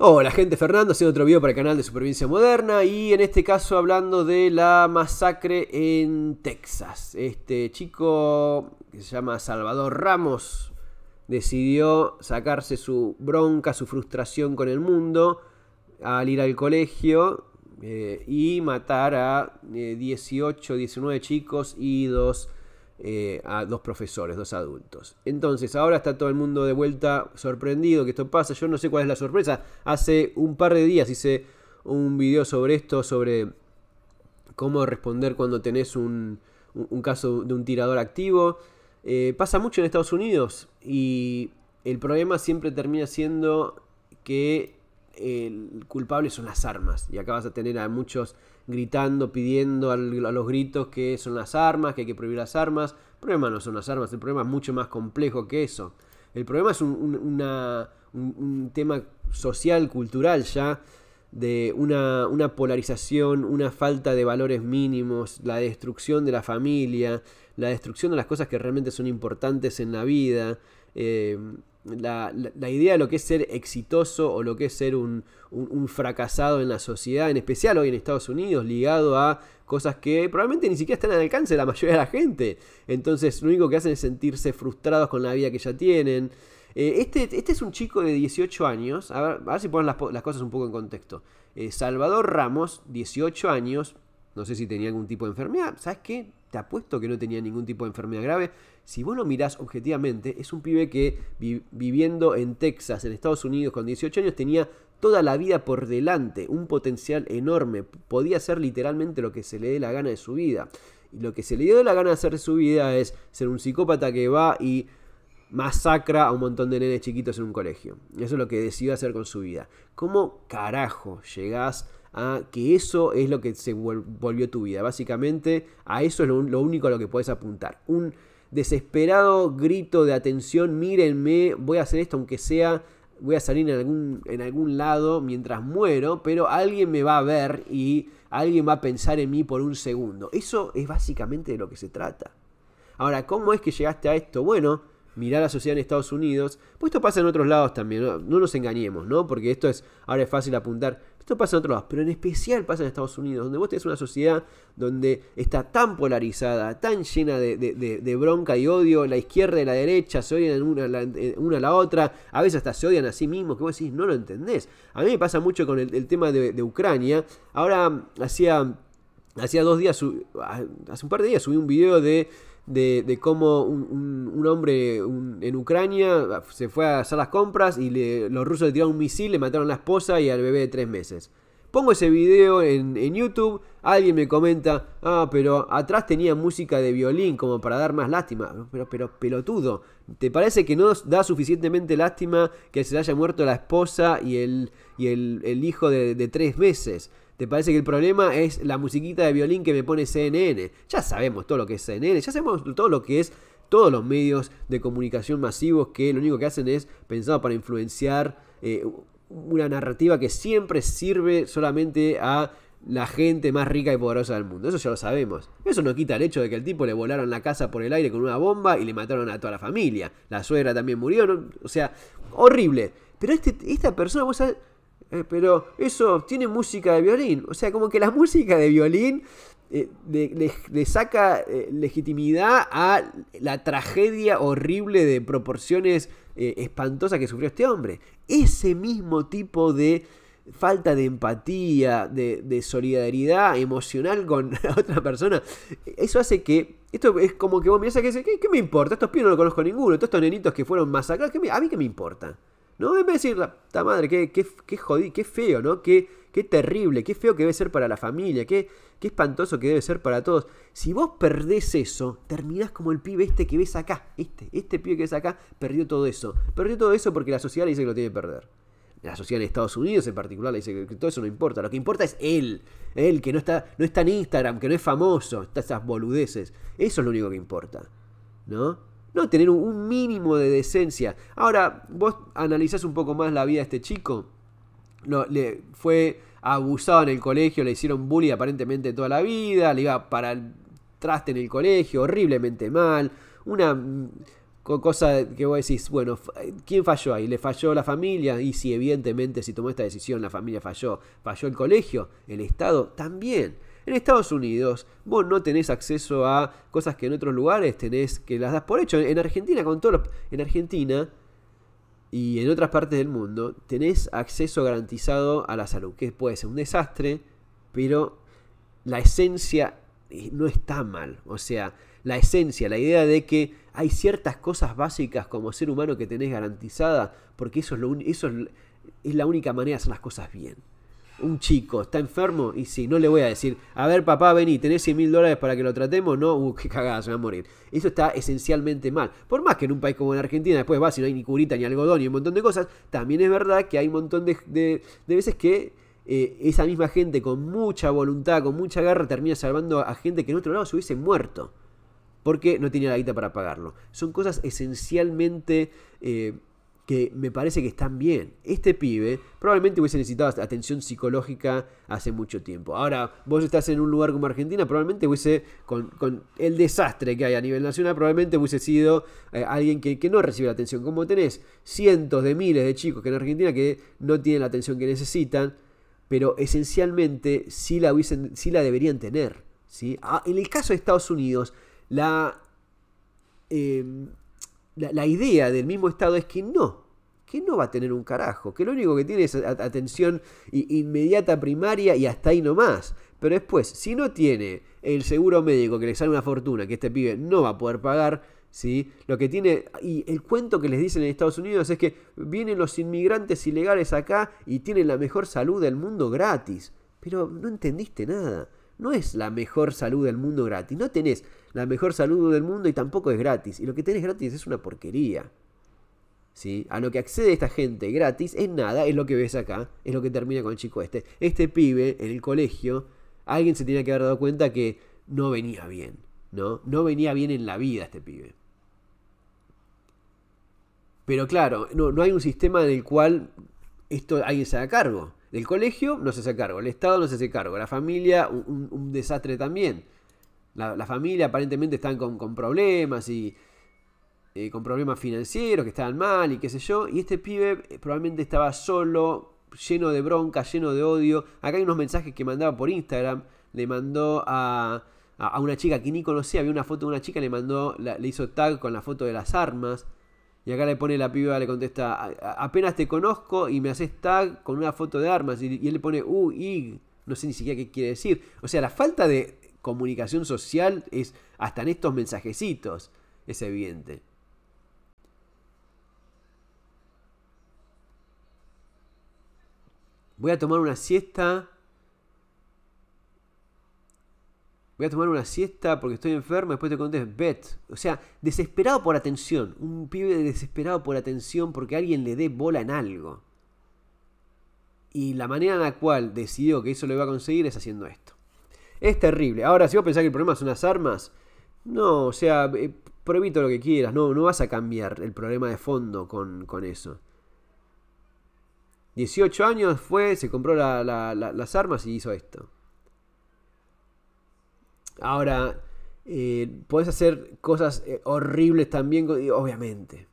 Hola gente, Fernando haciendo otro video para el canal de Supervivencia Moderna y en este caso hablando de la masacre en Texas. Este chico que se llama Salvador Ramos decidió sacarse su bronca, su frustración con el mundo al ir al colegio eh, y matar a 18, eh, 19 chicos y dos eh, a dos profesores, dos adultos. Entonces, ahora está todo el mundo de vuelta sorprendido que esto pasa. Yo no sé cuál es la sorpresa. Hace un par de días hice un video sobre esto, sobre cómo responder cuando tenés un, caso de un tirador activo. Eh, pasa mucho en Estados Unidos y el problema siempre termina siendo que el culpable son las armas. Y acá vas a tener a muchos gritando, pidiendo a los gritos que son las armas, que hay que prohibir las armas. El problema no son las armas, el problema es mucho más complejo que eso. El problema es un, tema social, cultural ya, de una polarización, una falta de valores mínimos, la destrucción de la familia, la destrucción de las cosas que realmente son importantes en la vida eh, la, idea de lo que es ser exitoso o lo que es ser un, fracasado en la sociedad, en especial hoy en Estados Unidos, ligado a cosas que probablemente ni siquiera están al alcance de la mayoría de la gente. Entonces lo único que hacen es sentirse frustrados con la vida que ya tienen. Eh, este, este, es un chico de 18 años, a ver, si ponen las, cosas un poco en contexto. Eh, Salvador Ramos, 18 años, no sé si tenía algún tipo de enfermedad. ¿Sabes qué? Te apuesto que no tenía ningún tipo de enfermedad grave. Si vos lo mirás objetivamente, es un pibe que viviendo en Texas, en Estados Unidos, con 18 años, tenía toda la vida por delante, un potencial enorme. Podía hacer literalmente lo que se le dé la gana de su vida. Y lo que se le dio la gana de hacer de su vida es ser un psicópata que va y masacra a un montón de nenes chiquitos en un colegio. Eso es lo que decidió hacer con su vida. ¿Cómo carajo llegás a que eso es lo que se volvió tu vida. Básicamente a eso es lo, único a lo que puedes apuntar. Un desesperado grito de atención, mírenme, voy a hacer esto aunque sea voy a salir en algún, en algún lado mientras muero, pero alguien me va a ver y alguien va a pensar en mí por un segundo. Eso es básicamente de lo que se trata. Ahora, ¿cómo es que llegaste a esto? Bueno, mirar la sociedad en Estados Unidos, pues esto pasa en otros lados también, no, no nos engañemos, ¿no? Porque esto es, ahora es fácil apuntar, esto pasa en otros lados, pero en especial pasa en Estados Unidos, donde vos tenés una sociedad donde está tan polarizada, tan llena de, bronca y odio, la izquierda y la derecha se odian eh, una, a la otra, a veces hasta se odian a sí mismos, que vos decís, no lo entendés. A mí me pasa mucho con el, tema de Ucrania. Ahora hacía... Hacía dos días, hace un par de días subí un video de de, cómo un, hombre en Ucrania se fue a hacer las compras y le, los rusos le tiraron un misil, le mataron a la esposa y al bebé de tres meses. Pongo ese video en, YouTube, alguien me comenta, ah, pero atrás tenía música de violín como para dar más lástima. Pero, pero pelotudo, ¿te parece que no da suficientemente lástima que se le haya muerto la esposa y el, y el, hijo de, de tres meses? Te parece que el problema es la musiquita de violín que me pone CNN. Ya sabemos todo lo que es CNN, ya sabemos todo lo que es todos los medios de comunicación masivos que lo único que hacen es pensado para influenciar eh, una narrativa que siempre sirve solamente a la gente más rica y poderosa del mundo. Eso ya lo sabemos. Eso no quita el hecho de que el tipo le volaron la casa por el aire con una bomba y le mataron a toda la familia. La suegra también murió. O sea, horrible. Pero este, esta persona, vos eh, pero eso tiene música de violín. O sea, como que la música de violín eh, le, saca eh, legitimidad a la tragedia horrible de proporciones espantosas que sufrió este hombre. Ese mismo tipo de falta de empatía, de, solidaridad emocional con la otra persona, eso hace que esto es como que vos me a que ¿qué, me importa? Estos pibes no los conozco ninguno. Todos estos nenitos que fueron masacrados, ¿a mí qué me importa? ¿No? En decir, esta madre, qué, qué, qué, feo, ¿no? Qué, qué terrible, qué feo que debe ser para la familia, qué, espantoso que debe ser para todos. Si vos perdés eso, terminás como el pibe este que ves acá. Este, este pibe que ves acá perdió todo eso. Perdió todo eso porque la sociedad le dice que lo tiene que perder. La sociedad en Estados Unidos en particular le dice que todo eso no importa. Lo que importa es él. Él que no está, no está en Instagram, que no es famoso. Está esas boludeces. Eso es lo único que importa. ¿No? No, tener un mínimo de decencia. Ahora, vos analizás un poco más la vida de este chico. le fue abusado en el colegio, le hicieron bullying aparentemente toda la vida, le iba para el traste en el colegio, horriblemente mal. Una mm, cosa que vos decís, bueno, ¿quién falló ahí? ¿Le falló la familia? Y si evidentemente si tomó esta decisión la familia falló, falló el colegio, el Estado también. En Estados Unidos, vos no tenés acceso a cosas que en otros lugares tenés, que las das por hecho. En Argentina, con todo En Argentina y en otras partes del mundo, tenés acceso garantizado a la salud, que puede ser un desastre, pero la esencia eh, no está mal. O sea, la esencia, la idea de que hay ciertas cosas básicas como ser humano que tenés garantizada, porque eso es, lo, eso es la única manera de hacer las cosas bien un chico está enfermo y si no le voy a decir, a ver papá, vení, tenés 100 mil dólares para que lo tratemos, no, uh, qué cagada, se va a morir. Eso está esencialmente mal. Por más que en un país como en Argentina después va, y no hay ni curita, ni algodón, ni un montón de cosas, también es verdad que hay un montón de, de, veces que eh, esa misma gente con mucha voluntad, con mucha garra, termina salvando a gente que en otro lado se hubiese muerto. Porque no tenía la guita para pagarlo. Son cosas esencialmente... Eh, que me parece que están bien. Este pibe probablemente hubiese necesitado atención psicológica hace mucho tiempo. Ahora, vos estás en un lugar como Argentina, probablemente hubiese, con, con el desastre que hay a nivel nacional, probablemente hubiese sido eh, alguien que, no recibe la atención. Como tenés cientos de miles de chicos que en Argentina que no tienen la atención que necesitan, pero esencialmente sí la, hubiesen, sí la deberían tener. ¿sí? Ah, en el caso de Estados Unidos, la... Eh, la, idea del mismo Estado es que no, que no va a tener un carajo, que lo único que tiene es atención inmediata primaria y hasta ahí nomás. Pero después, si no tiene el seguro médico que le sale una fortuna que este pibe no va a poder pagar, ¿sí? Lo que tiene. Y el cuento que les dicen en Estados Unidos es que vienen los inmigrantes ilegales acá y tienen la mejor salud del mundo gratis. Pero no entendiste nada no es la mejor salud del mundo gratis. No tenés la mejor salud del mundo y tampoco es gratis. Y lo que tenés gratis es una porquería. ¿Sí? A lo que accede esta gente gratis es nada, es lo que ves acá, es lo que termina con el chico este. Este pibe en el colegio, alguien se tenía que haber dado cuenta que no venía bien, ¿no? No venía bien en la vida este pibe. Pero claro, no, hay un sistema en el cual esto alguien se haga cargo del colegio no se hace cargo, el Estado no se hace cargo, la familia un, desastre también. La, familia aparentemente están con, problemas y eh, con problemas financieros, que estaban mal y qué sé yo. Y este pibe eh, probablemente estaba solo, lleno de bronca, lleno de odio. Acá hay unos mensajes que mandaba por Instagram. Le mandó a, a, una chica que ni conocía, había una foto de una chica, le mandó, le hizo tag con la foto de las armas. Y acá le pone la piba, le contesta, apenas te conozco y me haces tag con una foto de armas. Y, él le pone, uh, y no sé ni siquiera qué quiere decir. O sea, la falta de comunicación social es hasta en estos mensajecitos, es evidente. Voy a tomar una siesta voy a tomar una siesta porque estoy enfermo, después te contesto, bet. O sea, desesperado por atención, un pibe desesperado por atención porque alguien le dé bola en algo. Y la manera en la cual decidió que eso lo iba a conseguir es haciendo esto. Es terrible. Ahora, si vos pensás que el problema son las armas, no, o sea, eh, prohibito lo que quieras, no, no vas a cambiar el problema de fondo con, eso. 18 años fue, se compró las armas y hizo esto. Ahora, eh, podés hacer cosas eh, horribles también, obviamente.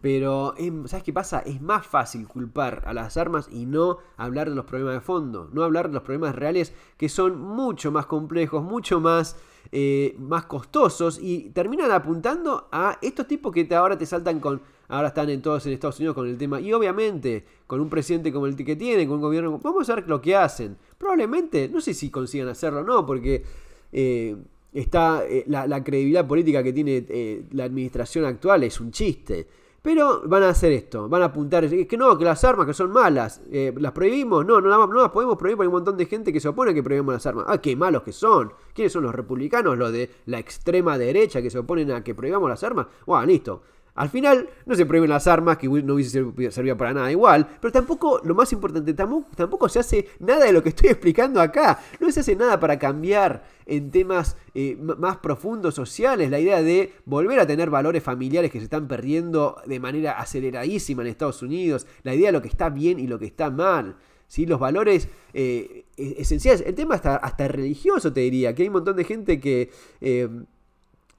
Pero, em, ¿sabes qué pasa? Es más fácil culpar a las armas y no hablar de los problemas de fondo, no hablar de los problemas reales que son mucho más complejos, mucho más, eh, más costosos y terminan apuntando a estos tipos que ahora te saltan con, ahora están en todos en Estados Unidos con el tema. Y obviamente, con un presidente como el que tienen, con un gobierno, vamos a ver lo que hacen. Probablemente, no sé si consigan hacerlo o no, porque eh, está eh, la, credibilidad política que tiene eh, la administración actual es un chiste. Pero van a hacer esto, van a apuntar, es que no, que las armas que son malas, las prohibimos, no, no, no las podemos prohibir porque hay un montón de gente que se opone a que prohibamos las armas. Ah, qué malos que son. ¿Quiénes son los republicanos, los de la extrema derecha que se oponen a que prohibamos las armas? Bueno, listo. Al final no se prohíben las armas, que no hubiese servido para nada igual, pero tampoco, lo más importante, tampoco, se hace nada de lo que estoy explicando acá. No se hace nada para cambiar en temas eh, más profundos sociales la idea de volver a tener valores familiares que se están perdiendo de manera aceleradísima en Estados Unidos, la idea de lo que está bien y lo que está mal. ¿Sí? Los valores eh, e-, esenciales, el tema hasta, hasta religioso te diría, que hay un montón de gente que... Eh,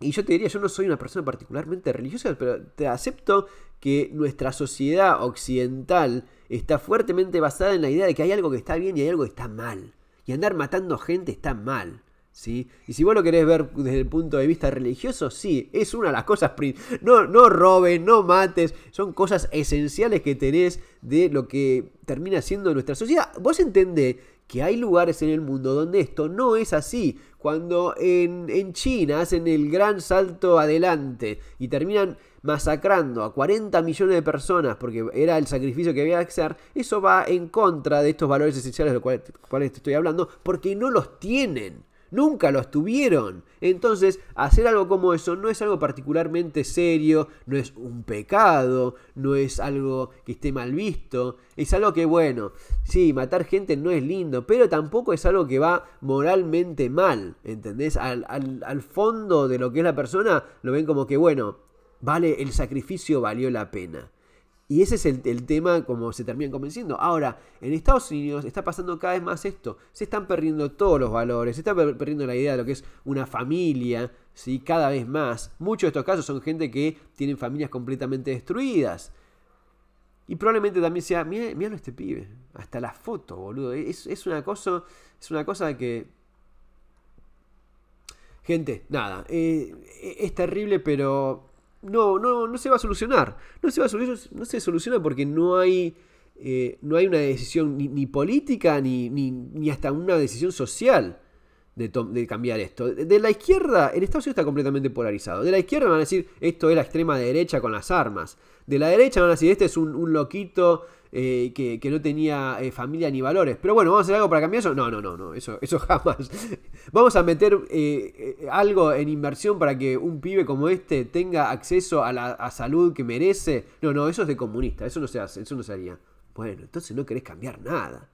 y yo te diría, yo no soy una persona particularmente religiosa, pero te acepto que nuestra sociedad occidental está fuertemente basada en la idea de que hay algo que está bien y hay algo que está mal. Y andar matando gente está mal. ¿Sí? Y si vos lo querés ver desde el punto de vista religioso, sí, es una de las cosas. No, no robes, no mates, son cosas esenciales que tenés de lo que termina siendo nuestra sociedad. Vos entendés que hay lugares en el mundo donde esto no es así. Cuando en, en, China hacen el gran salto adelante y terminan masacrando a 40 millones de personas porque era el sacrificio que había que hacer, eso va en contra de estos valores esenciales de los cuales, cuales te estoy hablando porque no los tienen. Nunca los tuvieron. Entonces, hacer algo como eso no es algo particularmente serio, no es un pecado, no es algo que esté mal visto, es algo que, bueno, sí, matar gente no es lindo, pero tampoco es algo que va moralmente mal, ¿entendés? Al, al, al fondo de lo que es la persona, lo ven como que, bueno, vale, el sacrificio valió la pena. Y ese es el, tema como se terminan convenciendo. Ahora, en Estados Unidos está pasando cada vez más esto. Se están perdiendo todos los valores, se está perdiendo la idea de lo que es una familia, ¿sí? cada vez más. Muchos de estos casos son gente que tienen familias completamente destruidas. Y probablemente también sea, míralo este pibe, hasta la foto, boludo. E-, es, es, una, cosa, es una cosa que... Gente, nada, eh, e-, es terrible, pero no, no, no se va a solucionar. No se va a solucionar, no se soluciona porque no hay, eh, no hay una decisión ni, política ni, ni, hasta una decisión social de, cambiar esto. De la izquierda, el Estados Unidos está completamente polarizado. De la izquierda van a decir, esto es la extrema derecha con las armas. De la derecha van a decir, este es un, loquito eh, que, no tenía eh, familia ni valores. Pero bueno, ¿vamos a hacer algo para cambiar eso? No, no, no, no, eso, eso jamás. Vamos a meter eh, algo en inversión para que un pibe como este tenga acceso a la salud que merece. No, no, eso es de comunista, eso no se hace, eso no se haría. Bueno, entonces no querés cambiar nada.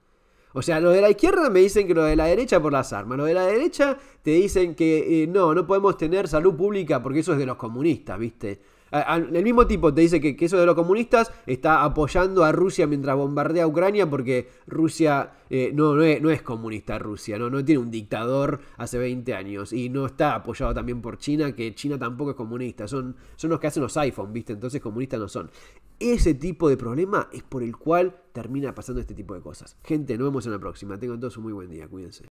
O sea, los de la izquierda me dicen que lo de la derecha por las armas. los de la derecha te dicen que eh, no, no podemos tener salud pública porque eso es de los comunistas, ¿viste? el mismo tipo te dice que, eso de los comunistas está apoyando a Rusia mientras bombardea a Ucrania porque Rusia eh, no, no es, comunista Rusia, ¿no? tiene un dictador hace 20 años y no está apoyado también por China, que China tampoco es comunista, son, son los que hacen los iPhone, ¿viste? Entonces comunistas no son. Ese tipo de problema es por el cual termina pasando este tipo de cosas. Gente, nos vemos en la próxima. tengo todos un muy buen día, cuídense.